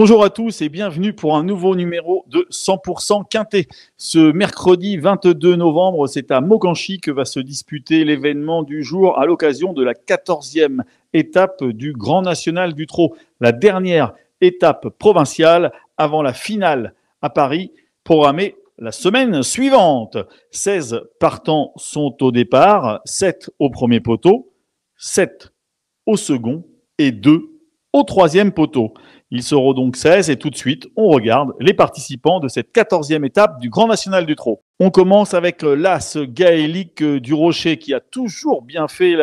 Bonjour à tous et bienvenue pour un nouveau numéro de 100% Quintet. Ce mercredi 22 novembre, c'est à Moganchi que va se disputer l'événement du jour à l'occasion de la 14e étape du Grand National du Trot, la dernière étape provinciale avant la finale à Paris programmée la semaine suivante. 16 partants sont au départ, 7 au premier poteau, 7 au second et 2 au troisième poteau. Ils seront donc 16 et tout de suite, on regarde les participants de cette 14e étape du Grand National du Trot. On commence avec euh, l'As gaélique euh, du Rocher qui a toujours bien fait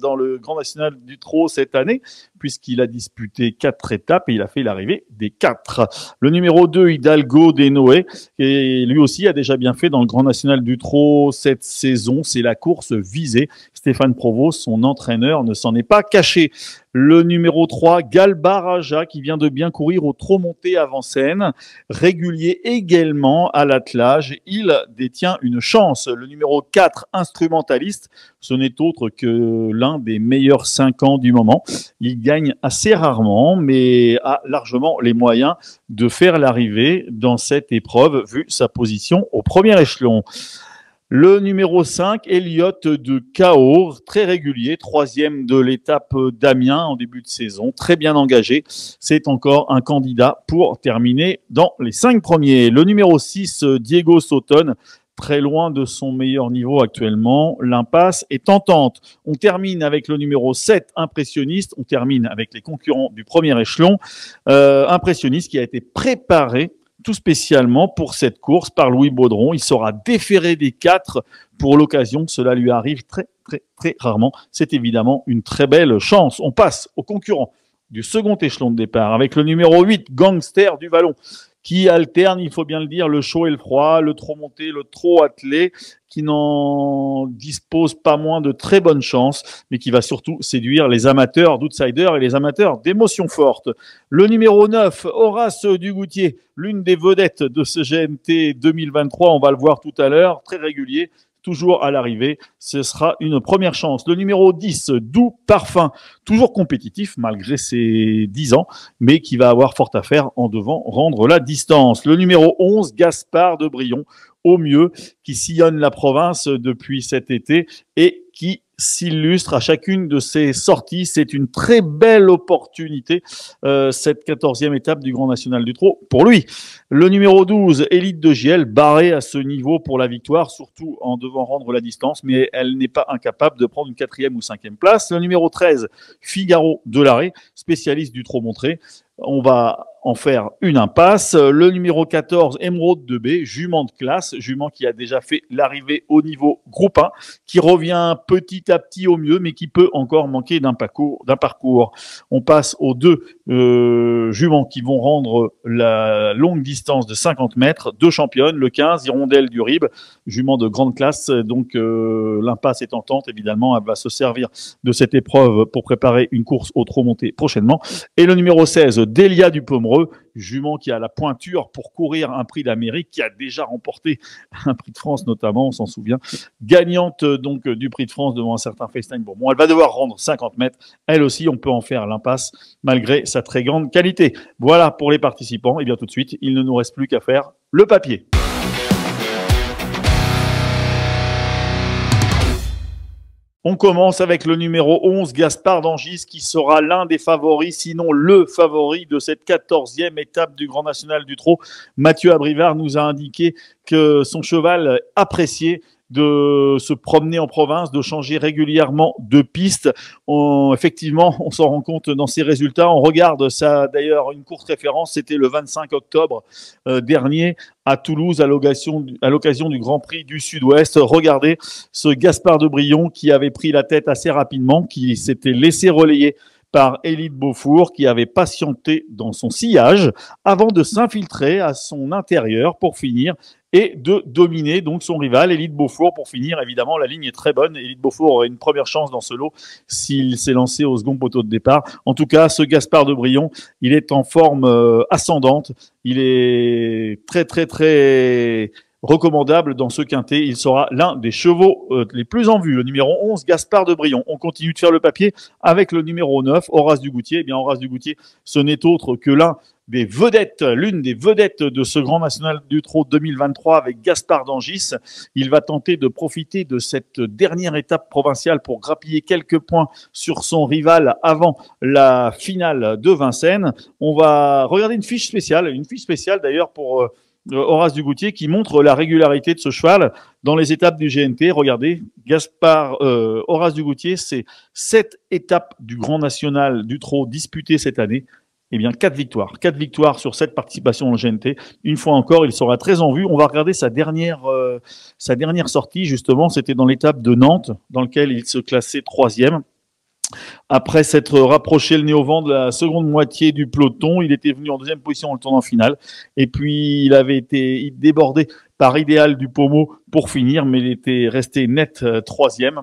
dans le Grand National du Trot cette année puisqu'il a disputé quatre étapes et il a fait l'arrivée des quatre. Le numéro 2, Hidalgo des Noé, et lui aussi a déjà bien fait dans le Grand National du Trot cette saison. C'est la course visée. Stéphane Provost, son entraîneur, ne s'en est pas caché. Le numéro 3, Galbaraja, qui vient de bien courir au Trot monté avant scène, régulier également à l'attelage. Il détient une chance. Le numéro 4, instrumentaliste, ce n'est autre que l'un des meilleurs 5 ans du moment. Il gagne assez rarement, mais a largement les moyens de faire l'arrivée dans cette épreuve, vu sa position au premier échelon. Le numéro 5, Elliott de Chaos, très régulier, troisième de l'étape euh, d'Amiens en début de saison, très bien engagé. C'est encore un candidat pour terminer dans les cinq premiers. Le numéro 6, euh, Diego Sauton, très loin de son meilleur niveau actuellement. L'impasse est tentante. On termine avec le numéro 7, impressionniste. On termine avec les concurrents du premier échelon. Euh, impressionniste qui a été préparé tout spécialement pour cette course par Louis Baudron. Il sera déféré des quatre pour l'occasion. Cela lui arrive très, très, très rarement. C'est évidemment une très belle chance. On passe au concurrent du second échelon de départ avec le numéro 8, Gangster du Vallon qui alterne, il faut bien le dire, le chaud et le froid, le trop monté, le trop attelé, qui n'en dispose pas moins de très bonnes chances, mais qui va surtout séduire les amateurs d'outsiders et les amateurs d'émotions fortes. Le numéro 9, Horace Dugoutier, l'une des vedettes de ce GMT 2023, on va le voir tout à l'heure, très régulier, toujours à l'arrivée. Ce sera une première chance. Le numéro 10, Doux Parfum, toujours compétitif malgré ses 10 ans, mais qui va avoir fort à faire en devant rendre la distance. Le numéro 11, Gaspard de Brion, au mieux, qui sillonne la province depuis cet été et qui s'illustre à chacune de ses sorties. C'est une très belle opportunité, euh, cette quatorzième étape du Grand National du Trot pour lui. Le numéro 12, Élite de Giel, barré à ce niveau pour la victoire, surtout en devant rendre la distance, mais elle n'est pas incapable de prendre une quatrième ou cinquième place. Le numéro 13, Figaro Delaré, spécialiste du Trot montré. On va en faire une impasse. Le numéro 14, Emeraude de b jument de classe, jument qui a déjà fait l'arrivée au niveau groupe 1, qui revient petit à petit au mieux, mais qui peut encore manquer d'un parcours. On passe aux deux euh, juments qui vont rendre la longue distance de 50 mètres, deux championnes, le 15, Hirondelle du Rib, jument de grande classe, donc euh, l'impasse est tente, évidemment, elle va se servir de cette épreuve pour préparer une course au trop monté prochainement. Et le numéro 16, Delia du Pomeroy, jument qui a la pointure pour courir un prix d'Amérique, qui a déjà remporté un prix de France notamment, on s'en souvient, gagnante donc du prix de France devant un certain Bon, Bourbon. Elle va devoir rendre 50 mètres, elle aussi, on peut en faire l'impasse malgré sa très grande qualité. Voilà pour les participants, et eh bien tout de suite, il ne nous reste plus qu'à faire le papier. On commence avec le numéro 11, Gaspard Dangis, qui sera l'un des favoris, sinon le favori de cette 14e étape du Grand National du Trot. Mathieu Abrivard nous a indiqué que son cheval apprécié de se promener en province, de changer régulièrement de piste. effectivement, on s'en rend compte dans ces résultats. On regarde ça d'ailleurs une courte référence, c'était le 25 octobre euh, dernier à Toulouse à l'occasion à l'occasion du Grand Prix du Sud-Ouest. Regardez ce Gaspard de Brion qui avait pris la tête assez rapidement, qui s'était laissé relayer par Élite Beaufour qui avait patienté dans son sillage avant de s'infiltrer à son intérieur pour finir et de dominer donc son rival, Elite Beaufour, pour finir. Évidemment, la ligne est très bonne. Elite Beaufour aurait une première chance dans ce lot s'il s'est lancé au second poteau de départ. En tout cas, ce Gaspard de Brion, il est en forme euh, ascendante. Il est très, très, très recommandable dans ce quintet. Il sera l'un des chevaux euh, les plus en vue. Le numéro 11, Gaspard de Brion. On continue de faire le papier avec le numéro 9, Horace Dugoutier. Eh bien, Horace Dugoutier, ce n'est autre que l'un des vedettes, l'une des vedettes de ce Grand National du Trot 2023 avec Gaspard Dangis. Il va tenter de profiter de cette dernière étape provinciale pour grappiller quelques points sur son rival avant la finale de Vincennes. On va regarder une fiche spéciale, une fiche spéciale d'ailleurs pour euh, euh, Horace Dugoutier, qui montre la régularité de ce cheval dans les étapes du GNT. Regardez, Gaspard Horace euh, Horace Dugoutier, c'est sept étapes du Grand National du Trot disputées cette année. Eh bien, quatre victoires. Quatre victoires sur sept participations au GNT. Une fois encore, il sera très en vue. On va regarder sa dernière, euh, sa dernière sortie, justement. C'était dans l'étape de Nantes, dans laquelle il se classait troisième. Après s'être rapproché le nez au vent de la seconde moitié du peloton, il était venu en deuxième position en le tournant final. Et puis, il avait été débordé par Idéal du pommeau pour finir, mais il était resté net euh, troisième.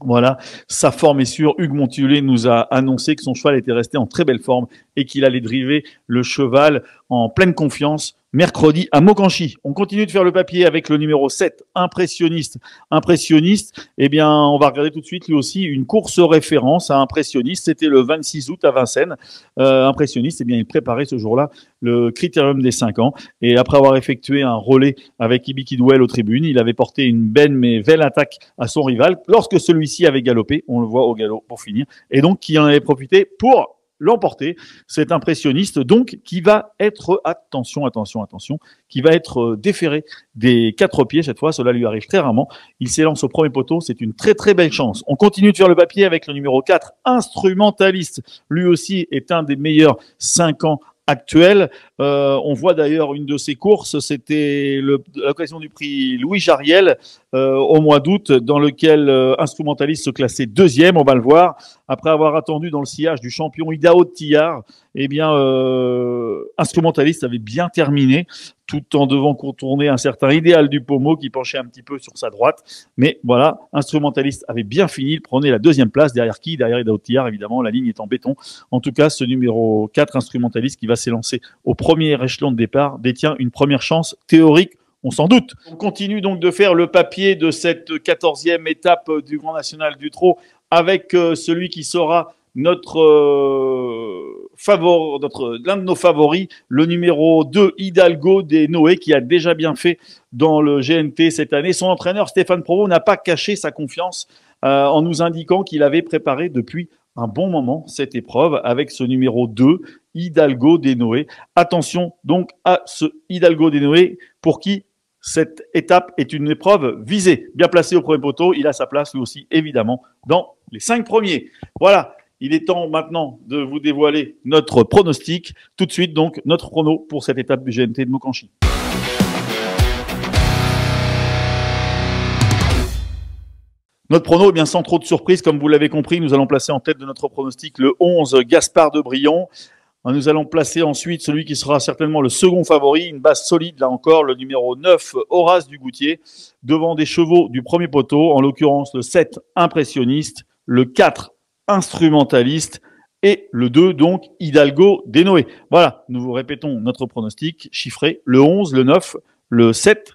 Voilà, sa forme est sûre. Hugues Montulé nous a annoncé que son cheval était resté en très belle forme et qu'il allait driver le cheval en pleine confiance mercredi à Mokanchi, On continue de faire le papier avec le numéro 7, impressionniste. Impressionniste, eh bien, on va regarder tout de suite lui aussi une course référence à impressionniste. C'était le 26 août à Vincennes. Euh, impressionniste, eh bien, il préparait ce jour-là le critérium des 5 ans. Et après avoir effectué un relais avec Ibi Kidwell aux tribunes, il avait porté une belle mais belle attaque à son rival lorsque celui-ci avait galopé. On le voit au galop pour finir. Et donc, qui en avait profité pour l'emporter. Cet impressionniste, donc, qui va être, attention, attention, attention, qui va être euh, déféré des quatre pieds cette fois. Cela lui arrive très rarement. Il s'élance au premier poteau. C'est une très, très belle chance. On continue de faire le papier avec le numéro 4, instrumentaliste. Lui aussi est un des meilleurs 5 ans actuels, euh, on voit d'ailleurs une de ses courses, c'était l'occasion du prix Louis Jariel euh, au mois d'août, dans lequel euh, Instrumentaliste se classait deuxième, on va le voir, après avoir attendu dans le sillage du champion Idao Tillard, eh bien, euh, Instrumentaliste avait bien terminé, tout en devant contourner un certain idéal du pommeau qui penchait un petit peu sur sa droite. Mais voilà, Instrumentaliste avait bien fini, il prenait la deuxième place, derrière qui Derrière Idao évidemment, la ligne est en béton. En tout cas, ce numéro 4, Instrumentaliste, qui va s'élancer au premier échelon de départ, détient une première chance théorique on s'en doute. On continue donc de faire le papier de cette quatorzième étape euh, du Grand National du Trot avec euh, celui qui sera notre, euh, notre l'un de nos favoris, le numéro 2 Hidalgo des Noé qui a déjà bien fait dans le GNT cette année. Son entraîneur Stéphane Provo n'a pas caché sa confiance en nous indiquant qu'il avait préparé depuis un bon moment cette épreuve avec ce numéro 2 Hidalgo des Noé. Attention donc à ce Hidalgo des Noé pour qui cette étape est une épreuve visée. Bien placé au premier poteau, il a sa place lui aussi, évidemment, dans les cinq premiers. Voilà, il est temps maintenant de vous dévoiler notre pronostic. Tout de suite, donc, notre chrono pour cette étape du GNT de Mokanchi. Notre prono, eh bien, sans trop de surprise, comme vous l'avez compris, nous allons placer en tête de notre pronostic le 11 Gaspard de Brion. Hein, nous allons placer ensuite celui qui sera certainement le second favori, une base solide, là encore, le numéro 9, Horace Dugoutier, devant des chevaux du premier poteau, en l'occurrence le 7, impressionniste, le 4, instrumentaliste, et le 2, donc Hidalgo Denoé. Voilà, nous vous répétons notre pronostic chiffré, le 11, le 9, le 7,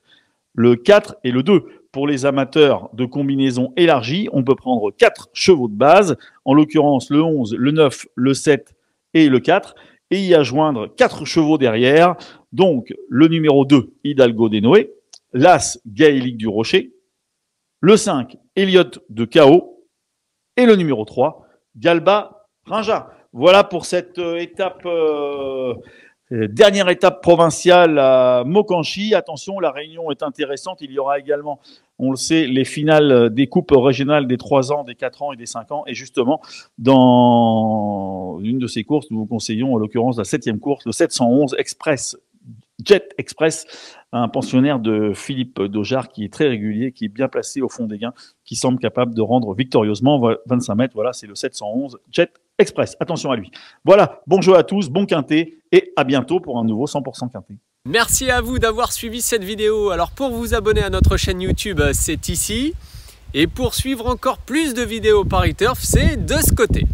le 4 et le 2. Pour les amateurs de combinaisons élargies, on peut prendre 4 chevaux de base, en l'occurrence le 11, le 9, le 7, et le 4, et y a joindre quatre chevaux derrière, donc le numéro 2, Hidalgo des Noé, l'As Gaélique du Rocher, le 5, Elliot de Chaos, et le numéro 3, Galba Rinja. Voilà pour cette euh, étape, euh, euh, dernière étape provinciale à Mokanchi. Attention, la réunion est intéressante. Il y aura également on le sait, les finales euh, des coupes régionales des 3 ans, des 4 ans et des 5 ans. Et justement, dans une de ces courses, nous vous conseillons en l'occurrence la septième course, le 711 Express Jet Express, un pensionnaire de Philippe Dojard qui est très régulier, qui est bien placé au fond des gains, qui semble capable de rendre victorieusement 25 mètres. Voilà, c'est le 711 Jet Express. Attention à lui. Voilà, Bonjour à tous, bon quintet et à bientôt pour un nouveau 100% quintet. Merci à vous d'avoir suivi cette vidéo. Alors pour vous abonner à notre chaîne YouTube, euh, c'est ici. Et pour suivre encore plus de vidéos Paris Turf, c'est de ce côté.